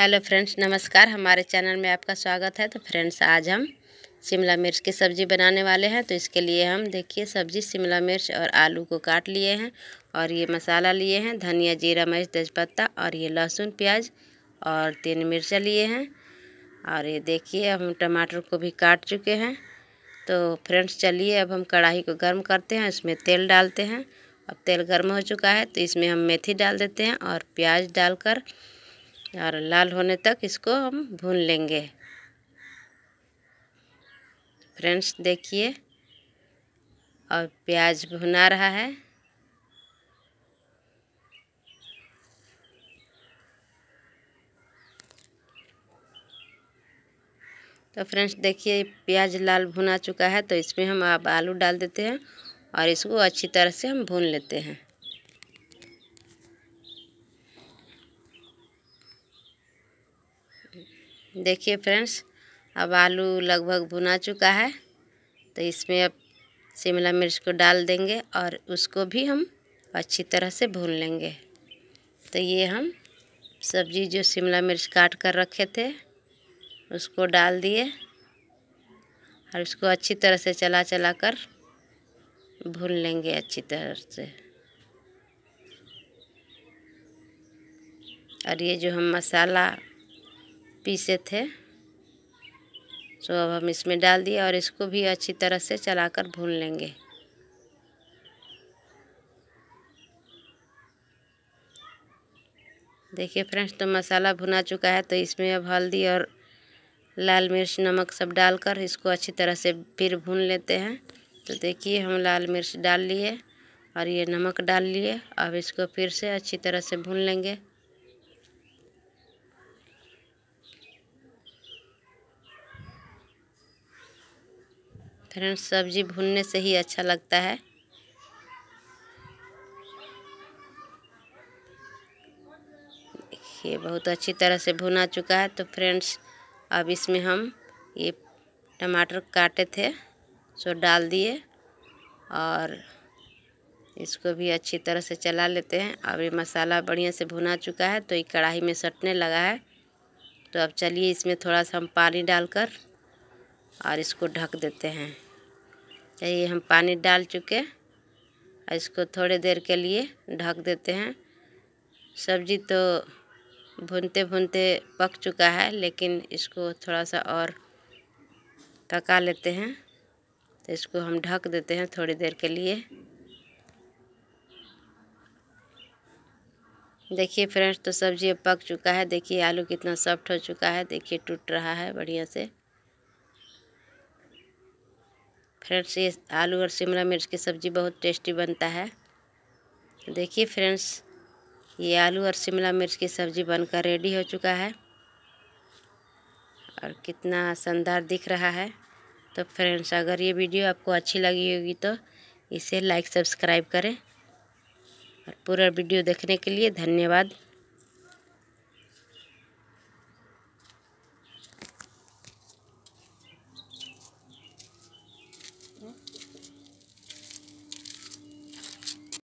hello friends नमस्कार हमारे channel में आपका स्वागत है तो फ्रेंड्स आज हम शिमला मिर्च की सब्ज़ी बनाने वाले हैं तो इसके लिए हम देखिए सब्ज़ी शिमला मिर्च और आलू को काट लिए हैं और ये मसाला लिए हैं धनिया जीरा मिर्च तेजपत्ता और ये लहसुन प्याज और तीन मिर्चा लिए हैं और ये देखिए हम टमाटर को भी काट चुके हैं तो फ्रेंड्स चलिए अब हम कढ़ाई को गर्म करते हैं इसमें तेल डालते हैं अब तेल गर्म हो चुका है तो इसमें हम मेथी डाल देते हैं और प्याज डालकर और लाल होने तक इसको हम भून लेंगे फ्रेंड्स देखिए और प्याज भुना रहा है तो फ्रेंड्स देखिए प्याज लाल भुना चुका है तो इसमें हम आप आलू डाल देते हैं और इसको अच्छी तरह से हम भून लेते हैं देखिए फ्रेंड्स अब आलू लगभग भुना चुका है तो इसमें अब शिमला मिर्च को डाल देंगे और उसको भी हम अच्छी तरह से भून लेंगे तो ये हम सब्जी जो शिमला मिर्च काट कर रखे थे उसको डाल दिए और उसको अच्छी तरह से चला चला कर भून लेंगे अच्छी तरह से और ये जो हम मसाला पीसे थे तो अब हम इसमें डाल दिए और इसको भी अच्छी तरह से चलाकर भून लेंगे देखिए फ्रेंड्स तो मसाला भुना चुका है तो इसमें अब हल्दी और लाल मिर्च नमक सब डालकर इसको अच्छी तरह से फिर भून लेते हैं तो देखिए हम लाल मिर्च डाल लिए और ये नमक डाल लिए अब इसको फिर से अच्छी तरह से भून लेंगे फ्रेंड्स सब्ज़ी भूनने से ही अच्छा लगता है देखिए बहुत अच्छी तरह से भुना चुका है तो फ्रेंड्स अब इसमें हम ये टमाटर काटे थे सो डाल दिए और इसको भी अच्छी तरह से चला लेते हैं अब ये मसाला बढ़िया से भुना चुका है तो ये कढ़ाई में सटने लगा है तो अब चलिए इसमें थोड़ा सा हम पानी डालकर और इसको ढक देते हैं तो ये हम पानी डाल चुके इसको थोड़ी देर के लिए ढक देते हैं सब्ज़ी तो भूनते भूनते पक चुका है लेकिन इसको थोड़ा सा और पका लेते हैं तो इसको हम ढक देते हैं थोड़ी देर के लिए देखिए फ्रेंड्स तो सब्ज़ी पक चुका है देखिए आलू कितना सॉफ्ट हो चुका है देखिए टूट रहा है बढ़िया से फ्रेंड्स ये आलू और शिमला मिर्च की सब्ज़ी बहुत टेस्टी बनता है देखिए फ्रेंड्स ये आलू और शिमला मिर्च की सब्ज़ी बनकर रेडी हो चुका है और कितना शानदार दिख रहा है तो फ्रेंड्स अगर ये वीडियो आपको अच्छी लगी होगी तो इसे लाइक सब्सक्राइब करें और पूरा वीडियो देखने के लिए धन्यवाद